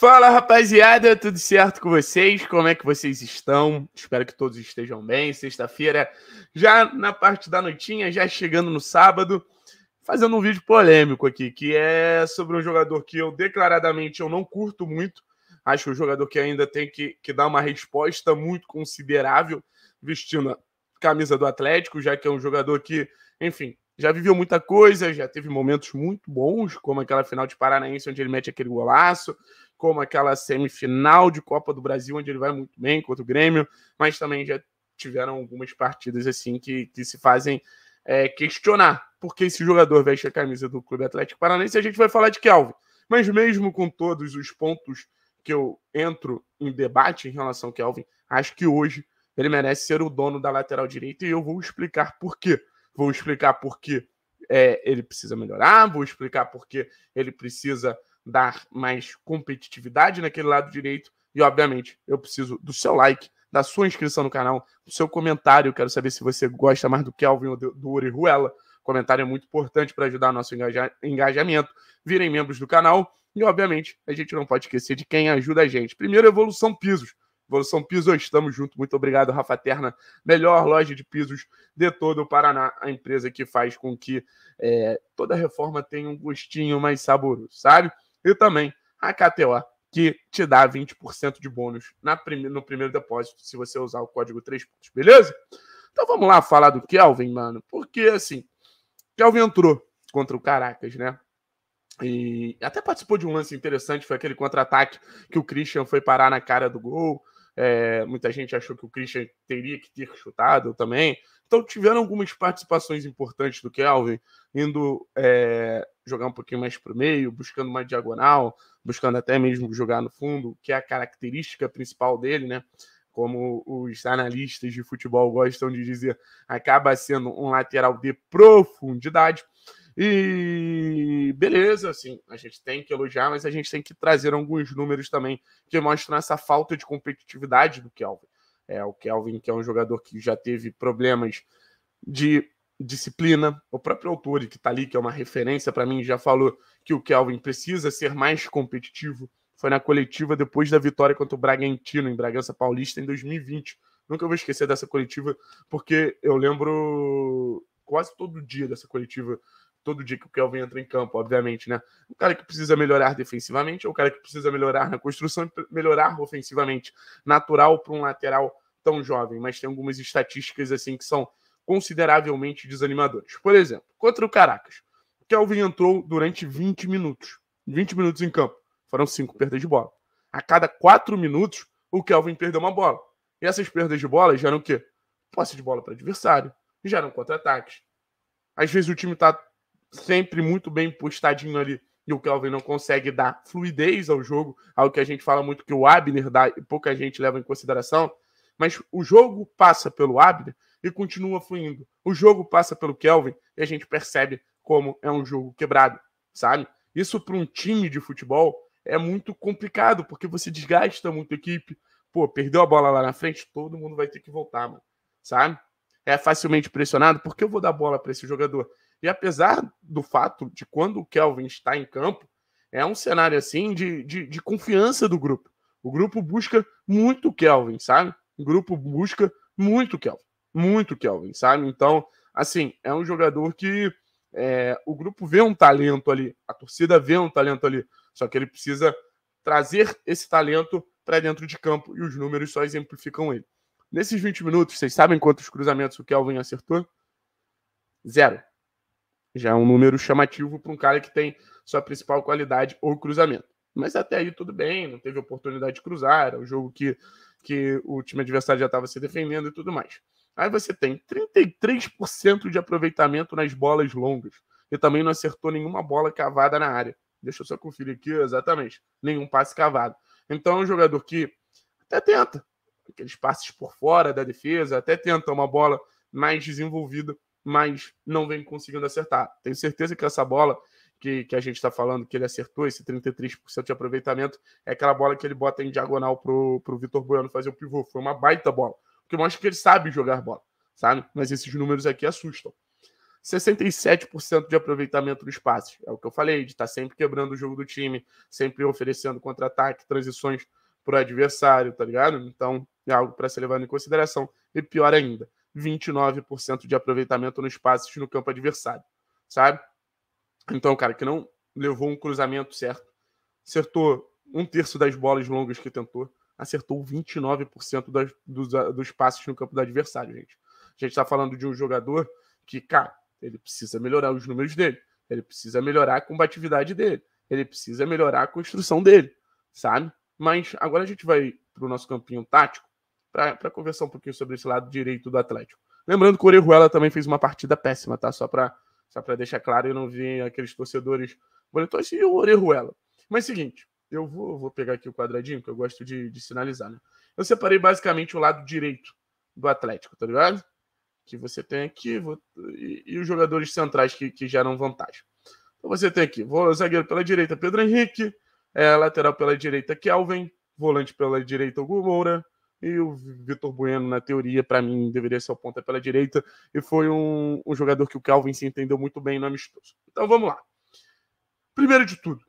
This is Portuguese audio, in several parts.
Fala rapaziada, tudo certo com vocês? Como é que vocês estão? Espero que todos estejam bem. Sexta-feira, já na parte da noitinha, já chegando no sábado, fazendo um vídeo polêmico aqui, que é sobre um jogador que eu declaradamente eu não curto muito. Acho é um jogador que ainda tem que, que dar uma resposta muito considerável vestindo a camisa do Atlético, já que é um jogador que, enfim, já viveu muita coisa, já teve momentos muito bons, como aquela final de Paranaense, onde ele mete aquele golaço, como aquela semifinal de Copa do Brasil, onde ele vai muito bem contra o Grêmio, mas também já tiveram algumas partidas assim que, que se fazem é, questionar porque esse jogador veste a camisa do Clube Atlético Paranaense. A gente vai falar de Kelvin, mas mesmo com todos os pontos que eu entro em debate em relação ao Kelvin, acho que hoje ele merece ser o dono da lateral direita e eu vou explicar por quê vou explicar por que é, ele precisa melhorar, vou explicar por que ele precisa dar mais competitividade naquele lado direito. E, obviamente, eu preciso do seu like, da sua inscrição no canal, do seu comentário. Quero saber se você gosta mais do Kelvin ou do Orihuela. Comentário é muito importante para ajudar nosso engaja engajamento. Virem membros do canal. E, obviamente, a gente não pode esquecer de quem ajuda a gente. Primeiro, Evolução Pisos. Evolução Piso, estamos juntos. Muito obrigado, Rafa Terna, melhor loja de pisos de todo o Paraná, a empresa que faz com que é, toda reforma tenha um gostinho mais saboroso, sabe? E também a KTO, que te dá 20% de bônus na prime no primeiro depósito, se você usar o código 3 pontos, beleza? Então vamos lá falar do Kelvin, mano, porque assim, Kelvin entrou contra o Caracas, né? E até participou de um lance interessante, foi aquele contra-ataque que o Christian foi parar na cara do gol. É, muita gente achou que o Christian teria que ter chutado também. Então tiveram algumas participações importantes do Kelvin, indo é, jogar um pouquinho mais para o meio, buscando uma diagonal, buscando até mesmo jogar no fundo, que é a característica principal dele, né? Como os analistas de futebol gostam de dizer, acaba sendo um lateral de profundidade. E beleza, assim, a gente tem que elogiar, mas a gente tem que trazer alguns números também que mostram essa falta de competitividade do Kelvin. É, o Kelvin, que é um jogador que já teve problemas de disciplina. O próprio autor que está ali, que é uma referência para mim, já falou que o Kelvin precisa ser mais competitivo. Foi na coletiva depois da vitória contra o Bragantino em Bragança Paulista em 2020. Nunca vou esquecer dessa coletiva, porque eu lembro quase todo dia dessa coletiva todo dia que o Kelvin entra em campo, obviamente, né? O cara que precisa melhorar defensivamente é o cara que precisa melhorar na construção e melhorar ofensivamente. Natural para um lateral tão jovem, mas tem algumas estatísticas assim que são consideravelmente desanimadoras. Por exemplo, contra o Caracas, o Kelvin entrou durante 20 minutos. 20 minutos em campo. Foram cinco perdas de bola. A cada quatro minutos, o Kelvin perdeu uma bola. E essas perdas de bola geram o quê? Posse de bola para adversário, geram contra-ataques. Às vezes o time está sempre muito bem postadinho ali e o Kelvin não consegue dar fluidez ao jogo, algo que a gente fala muito que o Abner dá e pouca gente leva em consideração. Mas o jogo passa pelo Abner e continua fluindo. O jogo passa pelo Kelvin e a gente percebe como é um jogo quebrado, sabe? Isso para um time de futebol é muito complicado, porque você desgasta muito a equipe. Pô, perdeu a bola lá na frente, todo mundo vai ter que voltar, mano, sabe? É facilmente pressionado, porque eu vou dar bola para esse jogador? E apesar do fato de quando o Kelvin está em campo, é um cenário assim de, de, de confiança do grupo. O grupo busca muito Kelvin, sabe? O grupo busca muito Kelvin. Muito Kelvin, sabe? Então, assim, é um jogador que é, o grupo vê um talento ali, a torcida vê um talento ali, só que ele precisa trazer esse talento para dentro de campo e os números só exemplificam ele. Nesses 20 minutos, vocês sabem quantos cruzamentos o Kelvin acertou? Zero. Já é um número chamativo para um cara que tem sua principal qualidade ou cruzamento. Mas até aí tudo bem, não teve oportunidade de cruzar, era um jogo que, que o time adversário já estava se defendendo e tudo mais. Aí você tem 33% de aproveitamento nas bolas longas. E também não acertou nenhuma bola cavada na área. Deixa eu só conferir aqui, exatamente. Nenhum passe cavado. Então é um jogador que até tenta aqueles passes por fora da defesa, até tenta uma bola mais desenvolvida, mas não vem conseguindo acertar. Tenho certeza que essa bola que, que a gente está falando, que ele acertou esse 33% de aproveitamento, é aquela bola que ele bota em diagonal pro, pro Vitor Bueno fazer o pivô. Foi uma baita bola. Porque mostra que ele sabe jogar bola, sabe? Mas esses números aqui assustam. 67% de aproveitamento dos passes. É o que eu falei, de estar tá sempre quebrando o jogo do time, sempre oferecendo contra-ataque, transições para o adversário, tá ligado? Então, é algo para ser levado em consideração. E pior ainda, 29% de aproveitamento nos passes no campo adversário, sabe? Então, cara, que não levou um cruzamento certo, acertou um terço das bolas longas que tentou, acertou 29% das, dos, ah, dos passes no campo do adversário, gente. A gente está falando de um jogador que, cara, ele precisa melhorar os números dele, ele precisa melhorar a combatividade dele, ele precisa melhorar a construção dele, sabe? Mas agora a gente vai para o nosso campinho tático para conversar um pouquinho sobre esse lado direito do Atlético. Lembrando que o Orejuela também fez uma partida péssima, tá? Só para só deixar claro e não vir aqueles torcedores boletões e o Orejuela. Mas é o seguinte, eu vou, vou pegar aqui o quadradinho, que eu gosto de, de sinalizar, né? Eu separei basicamente o lado direito do Atlético, tá ligado? Que você tem aqui vou, e, e, os jogadores centrais que, que geram vantagem. Então você tem aqui, vou, zagueiro pela direita, Pedro Henrique, é, lateral pela direita, Kelvin, volante pela direita, Hugo Moura, e o Vitor Bueno, na teoria, para mim, deveria ser o ponta pela direita, e foi um, um jogador que o Calvin se entendeu muito bem no amistoso. Então vamos lá. Primeiro de tudo,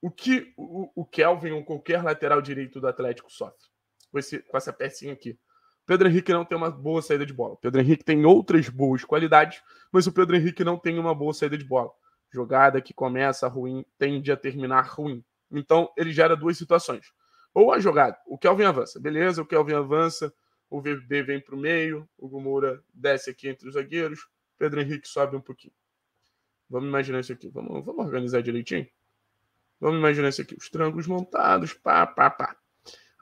o que o, o Kelvin ou qualquer lateral direito do Atlético sofre com, esse, com essa pecinha aqui? Pedro Henrique não tem uma boa saída de bola. Pedro Henrique tem outras boas qualidades, mas o Pedro Henrique não tem uma boa saída de bola. Jogada que começa ruim tende a terminar ruim. Então ele gera duas situações ou a jogada. O Kelvin avança, beleza, o Kelvin avança, o VB vem para o meio, o Gumura desce aqui entre os zagueiros, Pedro Henrique sobe um pouquinho. Vamos imaginar isso aqui. Vamos, vamos organizar direitinho? Vamos imaginar isso aqui. Os trângulos montados, pá, pá, pá.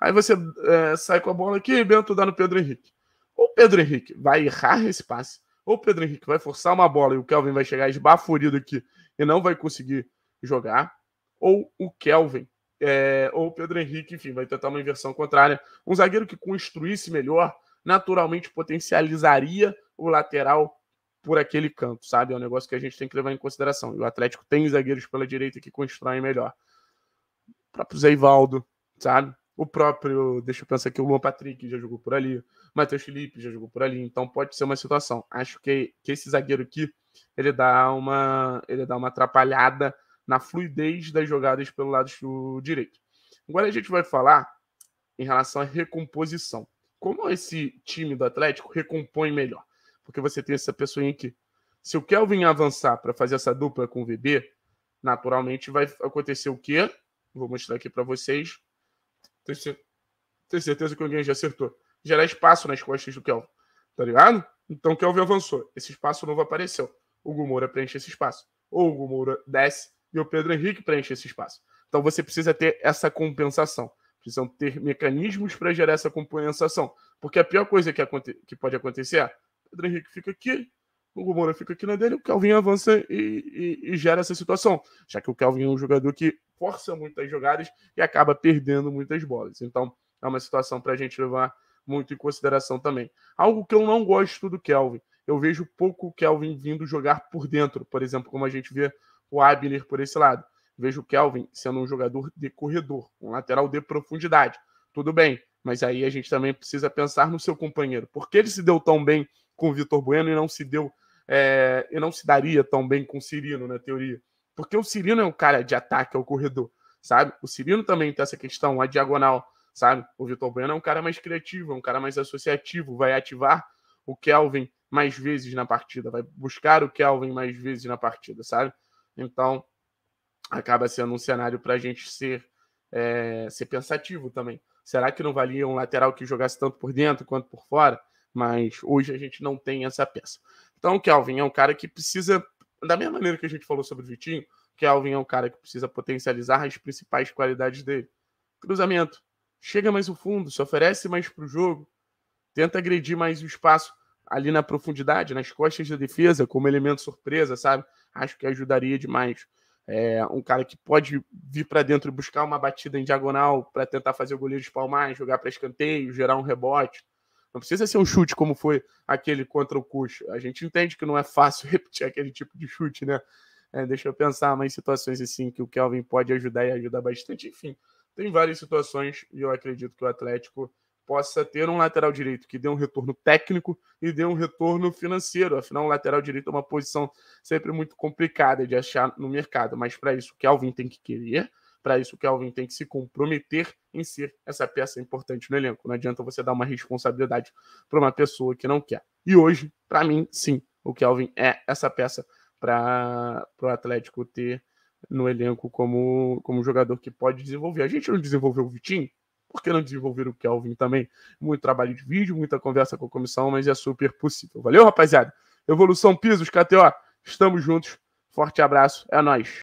Aí você é, sai com a bola aqui e Bento dá no Pedro Henrique. Ou Pedro Henrique vai errar esse passe, ou Pedro Henrique vai forçar uma bola e o Kelvin vai chegar esbaforido aqui e não vai conseguir jogar, ou o Kelvin é, ou o Pedro Henrique, enfim, vai tentar uma inversão contrária. Um zagueiro que construísse melhor, naturalmente potencializaria o lateral por aquele canto, sabe? É um negócio que a gente tem que levar em consideração. E o Atlético tem zagueiros pela direita que constroem melhor. O próprio Zeivaldo, sabe? O próprio, deixa eu pensar aqui, o Luan Patrick já jogou por ali, o Matheus Felipe já jogou por ali, então pode ser uma situação. Acho que, que esse zagueiro aqui, ele dá uma, ele dá uma atrapalhada na fluidez das jogadas pelo lado direito. Agora a gente vai falar em relação à recomposição. Como esse time do Atlético recompõe melhor? Porque você tem essa pessoa aqui. Se o Kelvin avançar para fazer essa dupla com o VB, naturalmente vai acontecer o quê? Vou mostrar aqui para vocês. Tenho certeza que alguém já acertou. Gerar espaço nas costas do Kelvin. Tá ligado? Então o Kelvin avançou. Esse espaço novo apareceu. O Gomura preenche esse espaço. Ou o Gomura desce e o Pedro Henrique preenche esse espaço. Então você precisa ter essa compensação. Precisam ter mecanismos para gerar essa compensação. Porque a pior coisa que, que pode acontecer é o Pedro Henrique fica aqui, o Moura fica aqui na dele, o Kelvin avança e, e, e, gera essa situação. Já que o Kelvin é um jogador que força muitas jogadas e acaba perdendo muitas bolas. Então, é uma situação para a gente levar muito em consideração também. Algo que eu não gosto do Kelvin. Eu vejo pouco o Kelvin vindo jogar por dentro, por exemplo, como a gente vê o Abner por esse lado. Vejo o Kelvin sendo um jogador de corredor, um lateral de profundidade. Tudo bem, mas aí a gente também precisa pensar no seu companheiro. Por que ele se deu tão bem com o Vitor Bueno e não se deu é, e não se daria tão bem com o Cirino, na teoria? Porque o Cirino é um cara de ataque ao corredor, sabe? O Cirino também tem essa questão, a diagonal, sabe? O Vitor Bueno é um cara mais criativo, é um cara mais associativo, vai ativar o Kelvin mais vezes na partida, vai buscar o Kelvin mais vezes na partida, sabe? Então, acaba sendo um cenário para a gente ser, é, ser pensativo também. Será que não valia um lateral que jogasse tanto por dentro quanto por fora? Mas hoje a gente não tem essa peça. Então, o Kelvin é um cara que precisa, da mesma maneira que a gente falou sobre o Vitinho, o Kelvin é um cara que precisa potencializar as principais qualidades dele. Cruzamento. Chega mais o fundo, se oferece mais para o jogo, tenta agredir mais o espaço ali na profundidade, nas costas da defesa, como elemento surpresa, sabe? Acho que ajudaria demais. É, um cara que pode vir para dentro e buscar uma batida em diagonal para tentar fazer o goleiro espalmar, jogar para escanteio, gerar um rebote. Não precisa ser um chute como foi aquele contra o Cush. A gente entende que não é fácil repetir aquele tipo de chute, né? É, deixa eu pensar mais situações assim que o Kelvin pode ajudar e ajudar bastante. Enfim, tem várias situações e eu acredito que o Atlético possa ter um lateral direito que dê um retorno técnico e dê um retorno financeiro. Afinal, o lateral direito é uma posição sempre muito complicada de achar no mercado, mas para isso o Kelvin tem que querer, para isso o Kelvin tem que se comprometer em ser essa peça importante no elenco. Não adianta você dar uma responsabilidade para uma pessoa que não quer. E hoje, para mim, sim, o Kelvin é essa peça para o Atlético ter no elenco como, como jogador que pode desenvolver. A gente não desenvolveu o Vitinho? por que não desenvolver o Kelvin também? Muito trabalho de vídeo, muita conversa com a comissão, mas é super possível. Valeu, rapaziada. Evolução Pisos, KTO. Estamos juntos. Forte abraço. É nós.